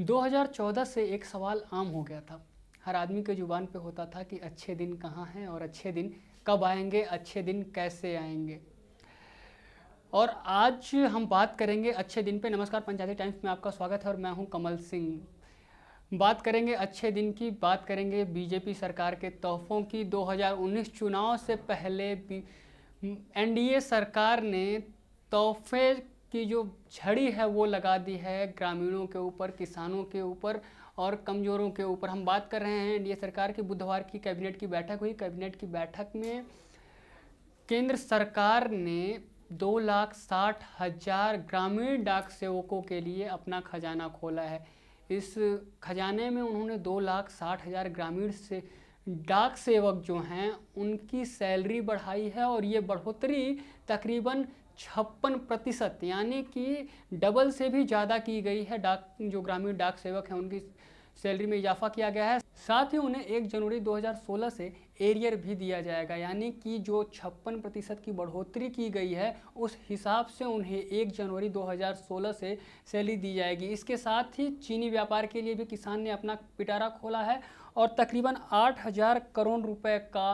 2014 से एक सवाल आम हो गया था हर आदमी के ज़ुबान पे होता था कि अच्छे दिन कहाँ हैं और अच्छे दिन कब आएंगे अच्छे दिन कैसे आएंगे और आज हम बात करेंगे अच्छे दिन पे नमस्कार पंचायती टाइम्स में आपका स्वागत है और मैं हूँ कमल सिंह बात करेंगे अच्छे दिन की बात करेंगे बीजेपी सरकार के तोहफों की 2019 चुनाव से पहले एनडीए सरकार ने तोहफे की जो छड़ी है वो लगा दी है ग्रामीणों के ऊपर किसानों के ऊपर और कमज़ोरों के ऊपर हम बात कर रहे हैं एनडीए सरकार की बुधवार की कैबिनेट की बैठक हुई कैबिनेट की बैठक में केंद्र सरकार ने दो लाख साठ हज़ार ग्रामीण डाक सेवकों के लिए अपना खजाना खोला है इस खजाने में उन्होंने दो लाख साठ हज़ार ग्रामीण से डाक सेवक जो हैं उनकी सैलरी बढ़ाई है और ये बढ़ोतरी तकरीबन छप्पन प्रतिशत यानी कि डबल से भी ज़्यादा की गई है डाक जो ग्रामीण डाक सेवक हैं उनकी सैलरी में इजाफा किया गया है साथ ही उन्हें 1 जनवरी 2016 से एरियर भी दिया जाएगा यानी कि जो छप्पन प्रतिशत की बढ़ोतरी की गई है उस हिसाब से उन्हें 1 जनवरी 2016 से सैली दी जाएगी इसके साथ ही चीनी व्यापार के लिए भी किसान ने अपना पिटारा खोला है और तकरीबन 8000 करोड़ रुपए का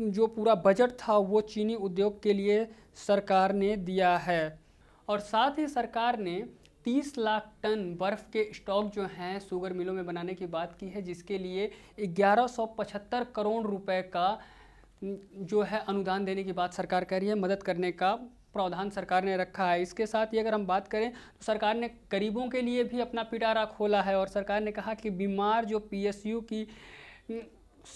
जो पूरा बजट था वो चीनी उद्योग के लिए सरकार ने दिया है और साथ ही सरकार ने 30 लाख टन बर्फ़ के स्टॉक जो हैं शुगर मिलों में बनाने की बात की है जिसके लिए 1175 करोड़ रुपए का जो है अनुदान देने की बात सरकार कह रही है मदद करने का प्रावधान सरकार ने रखा है इसके साथ ही अगर हम बात करें तो सरकार ने गरीबों के लिए भी अपना पिटारा खोला है और सरकार ने कहा कि बीमार जो पीएसयू की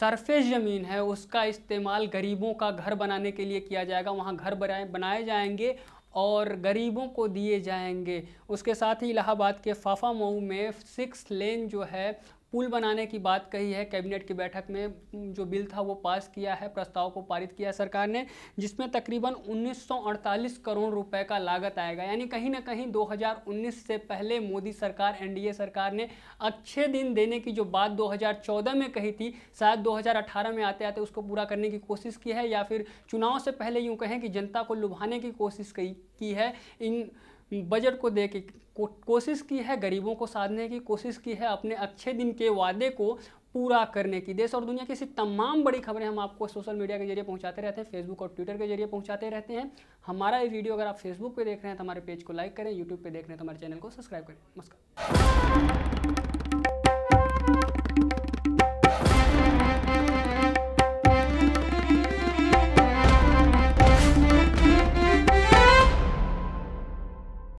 सरफेस ज़मीन है उसका इस्तेमाल गरीबों का घर बनाने के लिए किया जाएगा वहाँ घर बनाए बनाए जाएंगे और गरीबों को दिए जाएंगे उसके साथ ही इलाहाबाद के फाफा मऊ में सिक्स लेन जो है पुल बनाने की बात कही है कैबिनेट की बैठक में जो बिल था वो पास किया है प्रस्ताव को पारित किया सरकार ने जिसमें तकरीबन उन्नीस करोड़ रुपए का लागत आएगा यानी कहीं ना कहीं 2019 से पहले मोदी सरकार एनडीए सरकार ने अच्छे दिन देने की जो बात 2014 में कही थी शायद 2018 में आते आते उसको पूरा करने की कोशिश की है या फिर चुनाव से पहले यूँ कहें कि जनता को लुभाने की कोशिश की है इन बजट को दे के को, कोशिश की है गरीबों को साधने की कोशिश की है अपने अच्छे दिन के वादे को पूरा करने की देश और दुनिया की ऐसी तमाम बड़ी खबरें हम आपको सोशल मीडिया के जरिए पहुंचाते रहते हैं फेसबुक और ट्विटर के जरिए पहुंचाते रहते हैं हमारा ये वीडियो अगर आप फेसबुक पे देख रहे हैं तो हमारे पेज को लाइक करें यूट्यूब पे देख रहे हैं तो हमारे चैनल को सब्सक्राइब करें नमस्कार